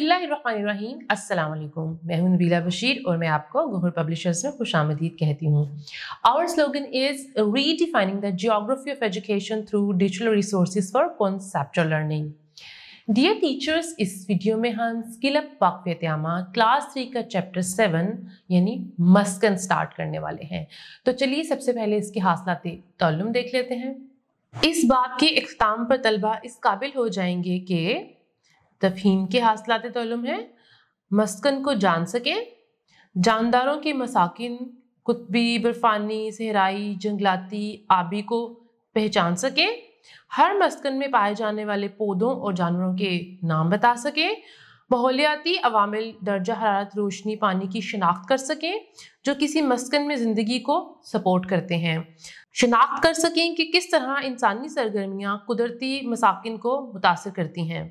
बसमीम अल्लाम मैं हूं नबीला बशीर और मैं आपको गहर पब्लिशर्स में खुश आमदीद कहती हूं। Our slogan is redefining the geography of education through digital resource for conceptual learning dear teachers इस वीडियो में हम स्किल अप वाकफेत्यामा क्लास थ्री का चैप्टर सेवन यानी मस्कन स्टार्ट करने वाले हैं तो चलिए सबसे पहले इसके हासिलाती तल्लुम देख लेते हैं इस बाब के अख्ताम पर तलबा इस काबिल हो जाएंगे कि तफहीम के हासिलात तलम है मस्कन को जान सके जानदारों के मसाकिन कुतबी बर्फानी सहराई जंगलाती आबी को पहचान सके हर मस्कन में पाए जाने वाले पौधों और जानवरों के नाम बता सके माहौलियाती अवामिल दर्जा हरारत रोशनी पानी की शनाख्त कर सकें जो किसी मस्कन में ज़िंदगी को सपोर्ट करते हैं शनाख्त कर सकें कि किस तरह इंसानी सरगर्मियाँ कुदरती मसाकिन को मुतासर करती हैं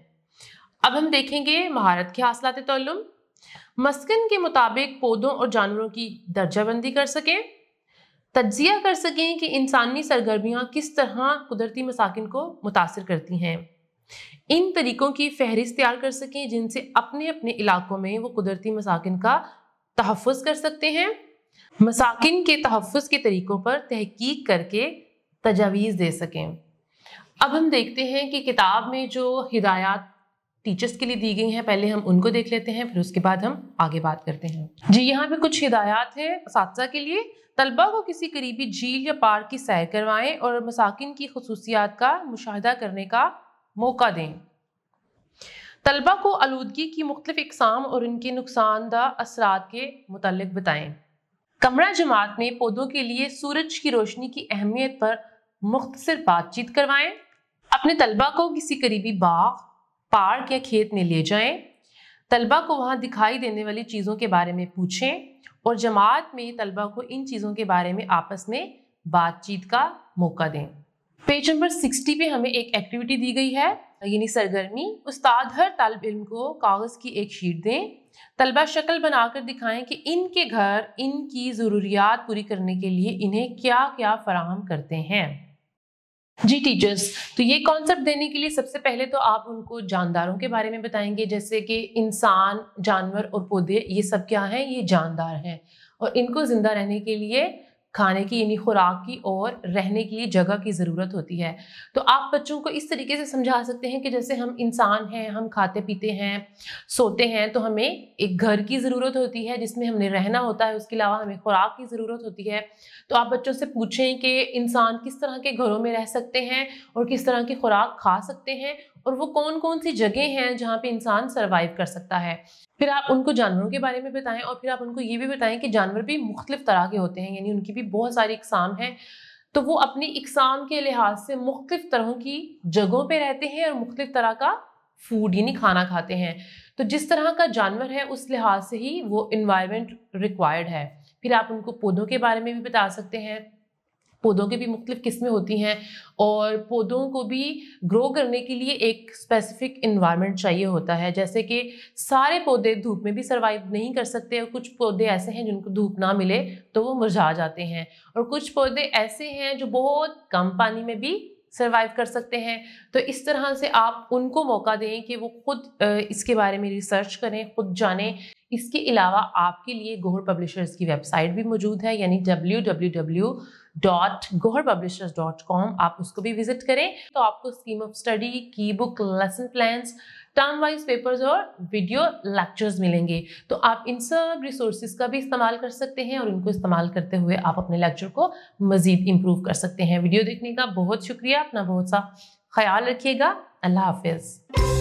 अब हम देखेंगे महारत के हासिलात तुम मस्किन के मुताबिक पौधों और जानवरों की दर्जाबंदी कर सकें तजिया कर सकें कि इंसानी सरगर्मियाँ किस तरह कुदरती मसाकिन को मुतासर करती हैं इन तरीक़ों की फहरिस्त तैयार कर सकें जिनसे अपने अपने इलाकों में वो कुदरती मसाकिन का तहफ़ कर सकते हैं मसाकिन के तहफ़ के तरीक़ों पर तहकीक करके तजावीज़ दे सकें अब हम देखते हैं कि किताब में जो हिदायत टीचर्स के लिए दी गई हैं पहले हम उनको देख लेते हैं फिर उसके बाद हम आगे बात करते हैं जी यहाँ पे कुछ हिदायत है साथसा के लिए तलबा को किसी करीबी झील या पार्क की सैर करवाएं और मसाकिन की खसूसियात का मुशाह करने का मौका दें तलबा को आलूदगी की मुख्तफ इकसाम और इनके नुकसानदा असरा के मतलब बताएं कमरा जमात में पौधों के लिए सूरज की रोशनी की अहमियत पर मुख्तर बातचीत करवाएं अपने तलबा को किसी करीबी बाग पार्क या खेत में ले जाएं तलबा को वहाँ दिखाई देने वाली चीज़ों के बारे में पूछें और जमात में तलबा को इन चीज़ों के बारे में आपस में बातचीत का मौका दें पेज नंबर सिक्सटी पे हमें एक एक्टिविटी दी गई है यानी सरगर्मी उस्ताद हर तलब इल्म को कागज़ की एक शीट दें तलबा शक्ल बनाकर दिखाएं कि इनके घर इनकी ज़रूरियात पूरी करने के लिए इन्हें क्या क्या फ़राहम करते हैं जी टीचर्स तो ये कॉन्सेप्ट देने के लिए सबसे पहले तो आप उनको जानदारों के बारे में बताएंगे जैसे कि इंसान जानवर और पौधे ये सब क्या हैं ये जानदार हैं और इनको जिंदा रहने के लिए खाने की यानी खुराक की और रहने की जगह की ज़रूरत होती है तो आप बच्चों को इस तरीके से समझा सकते हैं कि जैसे हम इंसान हैं हम खाते पीते हैं सोते हैं तो हमें एक घर की ज़रूरत होती है जिसमें हमने रहना होता है उसके अलावा हमें खुराक की ज़रूरत होती है तो आप बच्चों से पूछें कि इंसान किस तरह के घरों में रह सकते हैं और किस तरह की खुराक खा सकते हैं और वो कौन कौन सी जगह हैं जहाँ पे इंसान सर्वाइव कर सकता है फिर आप उनको जानवरों के बारे में बताएं और फिर आप उनको ये भी बताएं कि जानवर भी मुख्तलिफ तरह के होते हैं यानी उनकी भी बहुत सारी इकसाम हैं तो वो अपनी इकसाम के लिहाज से मुख्तफ तरह की जगहों पर रहते हैं और मुख्तफ तरह का फूड यानी खाना खाते हैं तो जिस तरह का जानवर है उस लिहाज से ही वो इन्वायरमेंट रिक्वायर्ड है फिर आप उनको पौधों के बारे में भी बता सकते हैं पौधों की भी मुख्तलिफ किस्में होती हैं और पौधों को भी ग्रो करने के लिए एक स्पेसिफिक इन्वायरमेंट चाहिए होता है जैसे कि सारे पौधे धूप में भी सर्वाइव नहीं कर सकते और कुछ पौधे ऐसे हैं जिनको धूप ना मिले तो वो मुरझा जाते हैं और कुछ पौधे ऐसे हैं जो बहुत कम पानी में भी सर्वाइव कर सकते हैं तो इस तरह से आप उनको मौका दें कि वो खुद इसके बारे में रिसर्च करें खुद जानें इसके अलावा आपके लिए गोहर पब्लिशर्स की वेबसाइट भी मौजूद है यानी W W W dot Gohar publishers dot com आप उसको भी विजिट करें तो आपको स्कीम ऑफ स्टडी की book lesson plans term wise papers और वीडियो लेक्चर्स मिलेंगे तो आप इन सब रिसोर्सेज का भी इस्तेमाल कर सकते हैं और इनको इस्तेमाल करते हुए आप अपने लेक्चर को मज़ीद इम्प्रूव कर सकते हैं वीडियो देखने का बहुत शुक्रिया अपना बहुत सा ख्याल रखिएगा अल्लाह हाफिज़